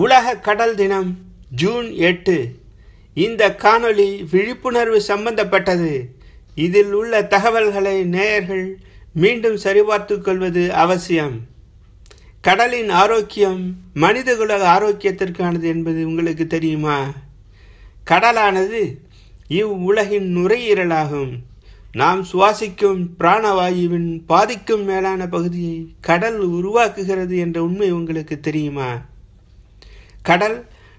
உலக கடல் தினம் ஜூன் எட்டு இந்த காணொளி விழிப்புணர்வு சம்பந்தப்பட்டது இதில் உள்ள தகவல்களை நேயர்கள் மீண்டும் சரிபார்த்து கொள்வது அவசியம் கடலின் ஆரோக்கியம் மனிதகுல ஆரோக்கியத்திற்கானது என்பது உங்களுக்கு தெரியுமா கடலானது இவ்வுலகின் நுரையீரலாகும் நாம் சுவாசிக்கும் பிராணவாயுவின் பாதிக்கும் மேலான பகுதியை கடல் உருவாக்குகிறது என்ற உண்மை உங்களுக்கு தெரியுமா கடல்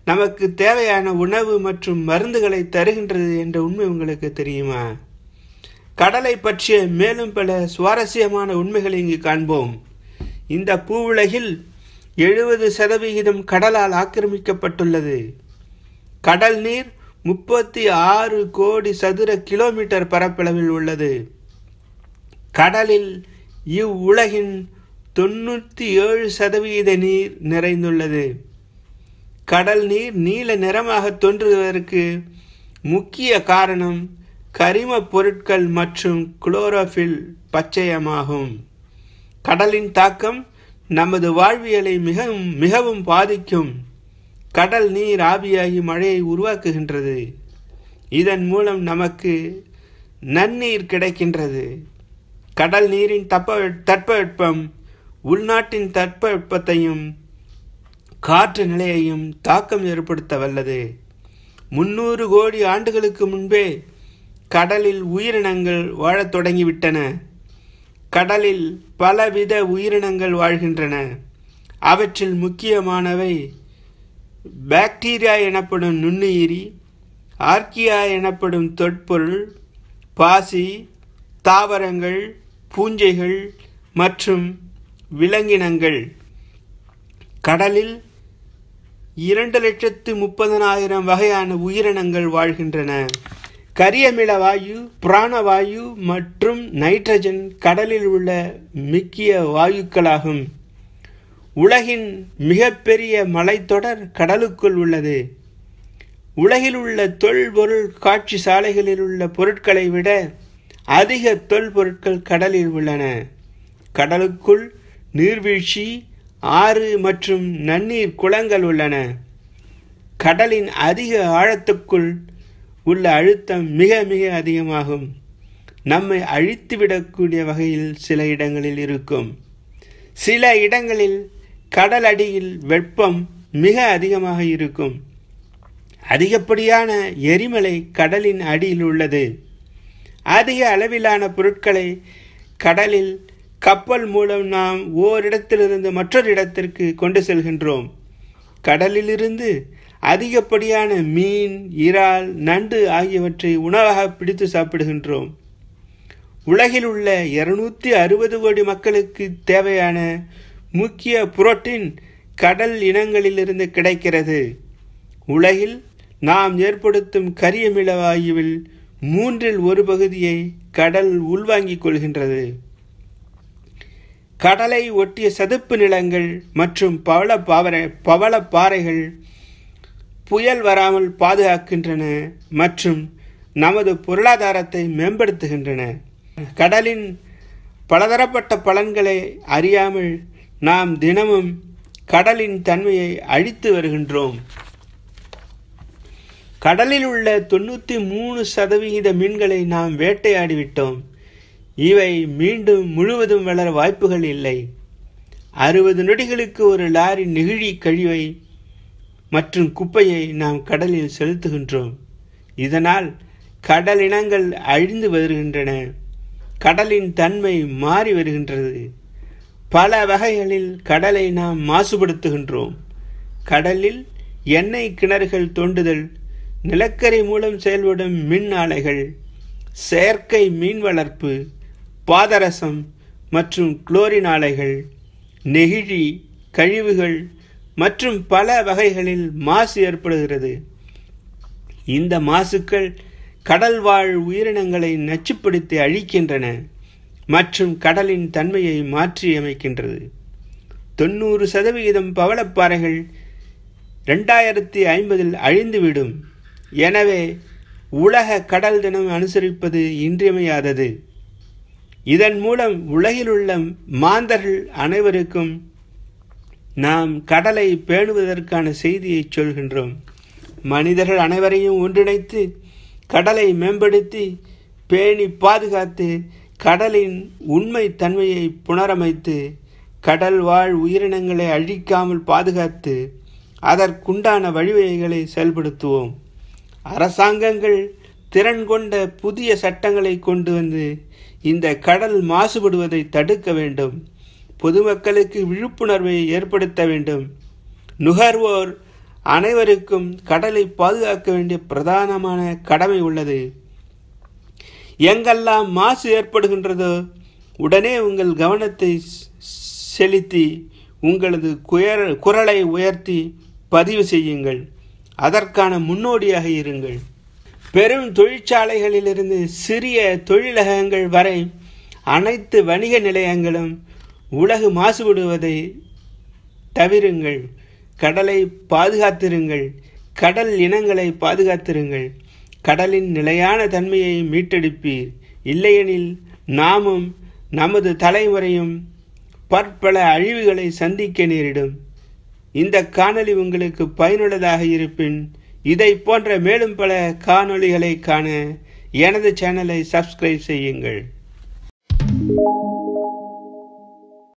நமக்கு தேவையான உணவு மற்றும் மருந்துகளை தருகின்றது என்ற உண்மை உங்களுக்கு தெரியுமா கடலை பற்றிய மேலும் பல சுவாரஸ்யமான உண்மைகளை இங்கு காண்போம் இந்த பூவுலகில் எழுபது சதவிகிதம் கடலால் ஆக்கிரமிக்கப்பட்டுள்ளது கடல் நீர் முப்பத்தி ஆறு கோடி சதுர கிலோமீட்டர் பரப்பளவில் உள்ளது கடலில் இவ்வுலகின் தொண்ணூற்றி ஏழு சதவிகித நீர் நிறைந்துள்ளது கடல் நீர் நீல நிறமாக தோன்றுவதற்கு முக்கிய காரணம் கரிம பொருட்கள் மற்றும் குளோரோஃபில் பச்சையமாகும் கடலின் தாக்கம் நமது வாழ்வியலை மிகவும் மிகவும் பாதிக்கும் கடல் நீர் ஆவியாகி மழையை உருவாக்குகின்றது இதன் மூலம் நமக்கு நன்னீர் கிடைக்கின்றது கடல் நீரின் தப்ப தட்பவெட்பம் உள்நாட்டின் தட்பவெட்பத்தையும் காற்று நிலையையும் தாக்கம் ஏற்படுத்த வல்லது முன்னூறு கோடி ஆண்டுகளுக்கு முன்பே கடலில் உயிரினங்கள் வாழத் தொடங்கிவிட்டன கடலில் பலவித உயிரினங்கள் வாழ்கின்றன அவற்றில் முக்கியமானவை பாக்டீரியா எனப்படும் நுண்ணுயிரி ஆர்கியா எனப்படும் தொட்பொருள் பாசி தாவரங்கள் பூஞ்சைகள் மற்றும் விலங்கினங்கள் கடலில் இரண்டு லட்சத்து முப்பதனாயிரம் வகையான உயிரினங்கள் வாழ்கின்றன கரியமில வாயு புராணவாயு மற்றும் நைட்ரஜன் கடலில் உள்ள முக்கிய வாயுக்களாகும் உலகின் மிகப்பெரிய மலைத்தொடர் கடலுக்குள் உள்ளது உலகில் உள்ள தொல்பொருள் காட்சி சாலைகளில் உள்ள பொருட்களை விட அதிக தொல்பொருட்கள் கடலில் உள்ளன கடலுக்குள் நீர்வீழ்ச்சி ஆறு மற்றும் நன்னீர் குளங்கள் உள்ளன கடலின் அதிக ஆழத்துக்குள் உள்ள அழுத்தம் மிக மிக அதிகமாகும் நம்மை அழித்துவிடக்கூடிய வகையில் சில இடங்களில் இருக்கும் சில இடங்களில் கடல் அடியில் வெப்பம் மிக அதிகமாக இருக்கும் அதிகப்படியான எரிமலை கடலின் அடியில் உள்ளது அதிக அளவிலான பொருட்களை கடலில் கப்பல் மூலம் நாம் ஓரிடத்திலிருந்து மற்றொரு இடத்திற்கு கொண்டு செல்கின்றோம் கடலிலிருந்து அதிகப்படியான மீன் இறால் நண்டு ஆகியவற்றை உணவாக பிடித்து சாப்பிடுகின்றோம் உலகில் உள்ள இருநூத்தி அறுபது கோடி மக்களுக்கு தேவையான முக்கிய புரோட்டீன் கடல் இனங்களிலிருந்து கிடைக்கிறது உலகில் நாம் ஏற்படுத்தும் கரியமில வாயுவில் மூன்றில் ஒரு பகுதியை கடல் உள்வாங்கிக் கொள்கின்றது கடலை ஒட்டிய சதுப்பு நிலங்கள் மற்றும் பவள பாவரை பவள பாறைகள் புயல் வராமல் பாதுகாக்கின்றன மற்றும் நமது பொருளாதாரத்தை மேம்படுத்துகின்றன கடலின் பலதரப்பட்ட பலன்களை அறியாமல் நாம் தினமும் கடலின் தன்மையை அழித்து வருகின்றோம் கடலில் உள்ள தொண்ணூற்றி மூணு சதவிகித மீன்களை நாம் வேட்டையாடிவிட்டோம் இவை மீண்டும் முழுவதும் வளர வாய்ப்புகள் இல்லை அறுபது நொடிகளுக்கு ஒரு லாரி நெகிழி கழிவை மற்றும் குப்பையை நாம் கடலில் செலுத்துகின்றோம் இதனால் கடலினங்கள் அழிந்து வருகின்றன கடலின் தன்மை மாறி வருகின்றது பல வகைகளில் கடலை நாம் மாசுபடுத்துகின்றோம் கடலில் எண்ணெய் கிணறுகள் தோண்டுதல் நிலக்கரி மூலம் செயல்படும் மின் ஆலைகள் செயற்கை மீன் வளர்ப்பு பாதரசம் மற்றும் குளோரின் ஆலைகள் நெகிழி கழிவுகள் மற்றும் பல வகைகளில் மாசு ஏற்படுகிறது இந்த மாசுக்கள் கடல்வாழ் உயிரினங்களை நச்சுப்படுத்தி அழிக்கின்றன மற்றும் கடலின் தன்மையை மாற்றியமைக்கின்றது தொண்ணூறு சதவிகிதம் பவளப்பாறைகள் ரெண்டாயிரத்தி ஐம்பதில் அழிந்துவிடும் எனவே உலக கடல் தினம் அனுசரிப்பது இன்றியமையாதது இதன் மூலம் உலகிலுள்ள மாந்தர்கள் அனைவருக்கும் நாம் கடலை பேணுவதற்கான செய்தியை சொல்கின்றோம் மனிதர்கள் அனைவரையும் ஒன்றிணைத்து கடலை மேம்படுத்தி பேணி பாதுகாத்து கடலின் உண்மை தன்மையை புனரமைத்து கடல் வாழ் உயிரினங்களை அழிக்காமல் பாதுகாத்து அதற்குண்டான வழிவகைகளை செயல்படுத்துவோம் அரசாங்கங்கள் திறன் கொண்ட புதிய சட்டங்களை கொண்டு வந்து இந்த கடல் மாசுபடுவதை தடுக்க வேண்டும் பொதுமக்களுக்கு விழிப்புணர்வை ஏற்படுத்த வேண்டும் நுகர்வோர் அனைவருக்கும் கடலை பாதுகாக்க வேண்டிய பிரதானமான கடமை உள்ளது எங்கெல்லாம் மாசு ஏற்படுகின்றதோ உடனே உங்கள் கவனத்தை செலுத்தி உங்களது குயர குரலை உயர்த்தி பதிவு செய்யுங்கள் அதற்கான முன்னோடியாக இருங்கள் பெரும் தொழிற்சாலைகளிலிருந்து சிறிய தொழிலகங்கள் வரை அனைத்து வணிக நிலையங்களும் உலகு மாசுபடுவதை தவிருங்கள் கடலை பாதுகாத்திருங்கள் கடல் இனங்களை பாதுகாத்திருங்கள் கடலின் நிலையான தன்மையை மீட்டெடுப்பீர் இல்லையெனில் நாமும் நமது தலைமுறையும் பற்பல அழிவுகளை சந்திக்க நேரிடும் இந்த காணொளி உங்களுக்கு பயனுள்ளதாக இருப்பின் இதை போன்ற மேலும் பல காணொளிகளை காண எனது சேனலை சப்ஸ்கிரைப் செய்யுங்கள்